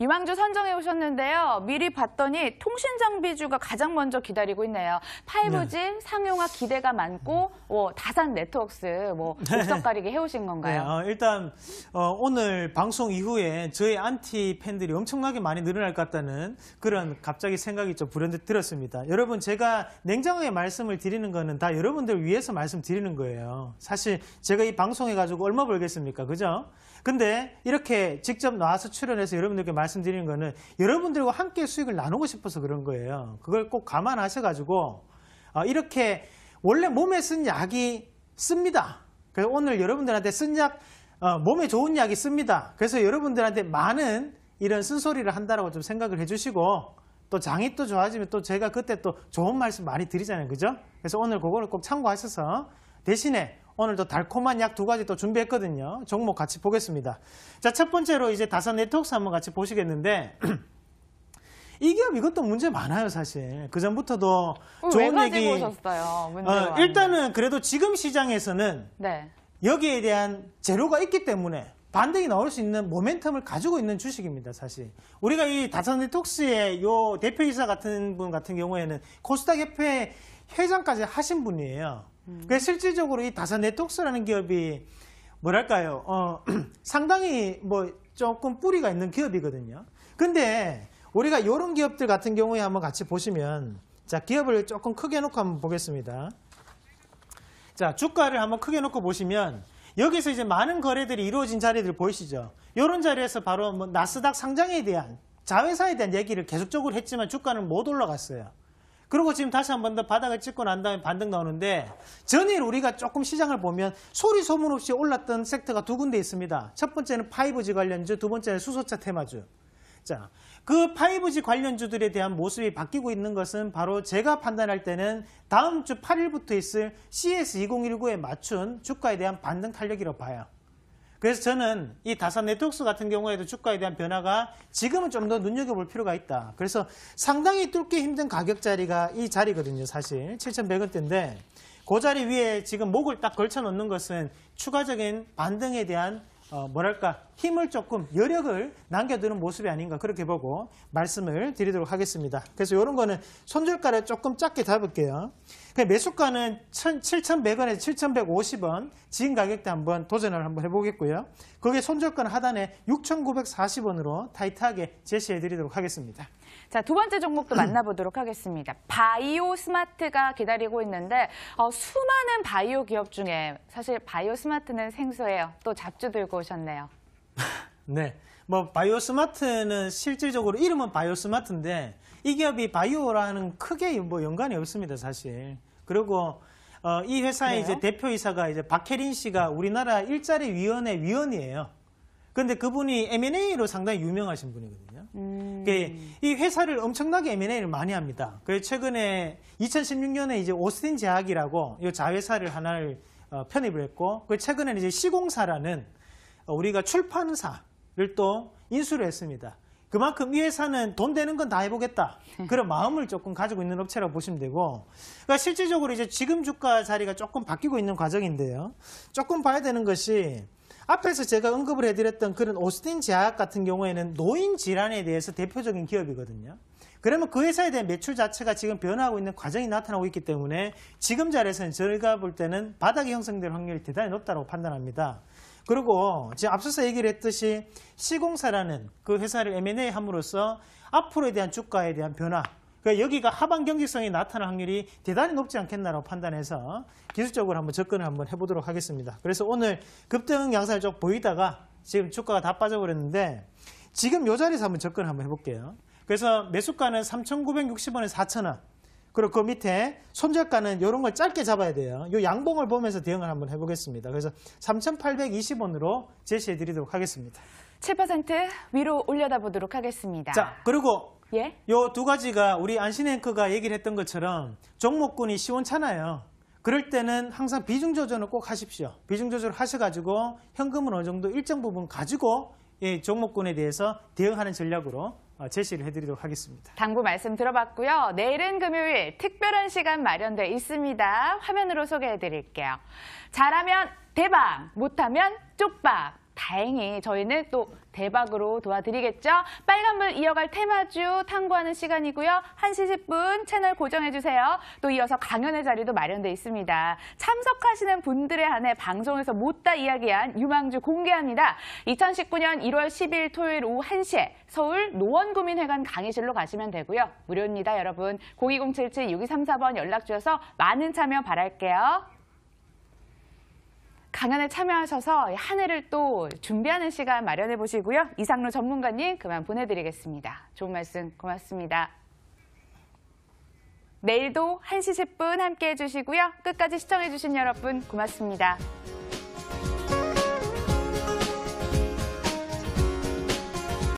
유망주 선정해 오셨는데요. 미리 봤더니 통신 장비주가 가장 먼저 기다리고 있네요. 5G 네. 상용화 기대가 많고 어, 뭐 다산 네트워크스뭐 옥석 가리게 해오신 건가요? 네, 어, 일단 어, 오늘 방송 이후에 저희 안티 팬들이 엄청나게 많이 늘어날 것 같다는 그런 갑자기 생각이 좀 불현듯 들었습니다. 여러분 제가 냉정하게 말씀을 드리는 거는 다 여러분들 위해서 말씀드리는 거예요. 사실 제가 이 방송해가지고 얼마 벌겠습니까? 그죠? 근데 이렇게 직접 나와서 출연해서 여러분들께 말씀드리는 거는 여러분들과 함께 수익을 나누고 싶어서 그런 거예요. 그걸 꼭 감안하셔가지고 어, 이렇게 원래 몸에 쓴 약이 씁니다. 그래서 오늘 여러분들한테 쓴 약, 어, 몸에 좋은 약이 씁니다. 그래서 여러분들한테 많은 이런 쓴소리를 한다라고 좀 생각을 해주시고 또 장이 또 좋아지면 또 제가 그때 또 좋은 말씀 많이 드리잖아요. 그죠? 그래서 오늘 그거를 꼭 참고하셔서 대신에 오늘도 달콤한 약 두 가지 또 준비했거든요. 종목 같이 보겠습니다. 자, 첫 번째로 이제 다산 네트워크스 한번 같이 보시겠는데 이 기업 이것도 문제 많아요 사실 그 전부터도 어, 좋은 왜 얘기 오셨어요, 어, 일단은 그래도 지금 시장에서는 네. 여기에 대한 재료가 있기 때문에 반등이 나올 수 있는 모멘텀을 가지고 있는 주식입니다 사실 우리가 이 다산 네톡스의 트요 대표이사 같은 분 같은 경우에는 코스닥 협회 회장까지 하신 분이에요 음. 그 실질적으로 이 다산 네트워크라는 기업이 뭐랄까요? 어, 상당히 뭐 조금 뿌리가 있는 기업이거든요. 근데 우리가 이런 기업들 같은 경우에 한번 같이 보시면 자 기업을 조금 크게 놓고 한번 보겠습니다. 자 주가를 한번 크게 놓고 보시면 여기서 이제 많은 거래들이 이루어진 자리들 보이시죠? 이런 자리에서 바로 뭐 나스닥 상장에 대한 자회사에 대한 얘기를 계속적으로 했지만 주가는 못 올라갔어요. 그리고 지금 다시 한 번 더 바닥을 찍고 난 다음에 반등 나오는데 전일 우리가 조금 시장을 보면 소리 소문 없이 올랐던 섹터가 두 군데 있습니다. 첫 번째는 5G 관련주, 두 번째는 수소차 테마주. 자, 그 5G 관련주들에 대한 모습이 바뀌고 있는 것은 바로 제가 판단할 때는 다음 주 8일부터 있을 CS2019에 맞춘 주가에 대한 반등 탄력이라고 봐요. 그래서 저는 이 다산 네트워크 같은 경우에도 주가에 대한 변화가 지금은 좀 더 눈여겨볼 필요가 있다. 그래서 상당히 뚫기 힘든 가격 자리가 이 자리거든요. 사실 7,100원대인데 그 자리 위에 지금 목을 딱 걸쳐 놓는 것은 추가적인 반등에 대한 어, 뭐랄까 힘을 조금 여력을 남겨두는 모습이 아닌가 그렇게 보고 말씀을 드리도록 하겠습니다. 그래서 이런 거는 손절가를 조금 작게 잡을게요. 그 매수가는 7,100원에서 7,150원 지금 가격대 한번 도전을 한번 해보겠고요. 거기에 손절가는 하단에 6,940원으로 타이트하게 제시해 드리도록 하겠습니다. 자, 두 번째 종목도 만나보도록 하겠습니다. 바이오 스마트가 기다리고 있는데 어, 수많은 바이오 기업 중에 사실 바이오 스마트는 생소해요. 또 잡주 들고 오셨네요. 네. 뭐 바이오스마트는 실질적으로 이름은 바이오스마트인데 이 기업이 바이오라는 크게 뭐 연관이 없습니다, 사실. 그리고 어, 이 회사의 그 이제 대표이사가 이제 박혜린 씨가 우리나라 일자리 위원회 위원이에요. 그런데 그분이 M&A로 상당히 유명하신 분이거든요. 음. 그 이 회사를 엄청나게 M&A를 많이 합니다. 그래서 최근에 2016년에 이제 오스틴 제약이라고 이 자회사를 하나를 어, 편입을 했고, 그최근에 이제 시공사라는 어, 우리가 출판사, 회사를 또 인수를 했습니다. 그만큼 이 회사는 돈 되는 건 다 해보겠다. 그런 마음을 조금 가지고 있는 업체라고 보시면 되고. 그러니까 실질적으로 이제 지금 주가 자리가 조금 바뀌고 있는 과정인데요. 조금 봐야 되는 것이 앞에서 제가 언급을 해드렸던 그런 오스틴 제약 같은 경우에는 노인 질환에 대해서 대표적인 기업이거든요. 그러면 그 회사에 대한 매출 자체가 지금 변화하고 있는 과정이 나타나고 있기 때문에 지금 자리에서는 저희가 볼 때는 바닥이 형성될 확률이 대단히 높다고 판단합니다. 그리고 지금 앞서서 얘기를 했듯이 시공사라는 그 회사를 M&A 함으로써 앞으로에 대한 주가에 대한 변화 그러니까 여기가 하반 경기성이 나타날 확률이 대단히 높지 않겠나라고 판단해서 기술적으로 한번 접근을 한번 해보도록 하겠습니다. 그래서 오늘 급등 양상을 쭉 보이다가 지금 주가가 다 빠져버렸는데 지금 이 자리에서 한번 접근을 한번 해볼게요. 그래서 매수가는 3,960원에 4,000원 그리고 그 밑에 손절가는 이런 걸 짧게 잡아야 돼요. 이 양봉을 보면서 대응을 한번 해보겠습니다. 그래서 3,820원으로 제시해 드리도록 하겠습니다. 7% 위로 올려다보도록 하겠습니다. 자, 그리고 예? 요두 가지가 우리 안신앵커가 얘기를 했던 것처럼 종목군이 시원찮아요. 그럴 때는 항상 비중 조절을 꼭 하십시오. 비중 조절을 하셔가지고 현금은 어느 정도 일정 부분 가지고 예, 종목군에 대해서 대응하는 전략으로 어, 제시를 해드리도록 하겠습니다. 당부 말씀 들어봤고요. 내일은 금요일 특별한 시간 마련돼 있습니다. 화면으로 소개해드릴게요. 잘하면 대박, 못하면 쪽박. 다행히 저희는 또 대박으로 도와드리겠죠. 빨간불 이어갈 테마주 탐구하는 시간이고요. 1시 10분 채널 고정해주세요. 또 이어서 강연의 자리도 마련돼 있습니다. 참석하시는 분들에 한해 방송에서 못다 이야기한 유망주 공개합니다. 2019년 1월 10일 토요일 오후 1시에 서울 노원구민회관 강의실로 가시면 되고요. 무료입니다, 여러분. 02077-6234번 연락 주셔서 많은 참여 바랄게요. 강연에 참여하셔서 한 해를 또 준비하는 시간 마련해 보시고요. 이상로 전문가님 그만 보내드리겠습니다. 좋은 말씀 고맙습니다. 내일도 1시 10분 함께해 주시고요. 끝까지 시청해 주신 여러분 고맙습니다.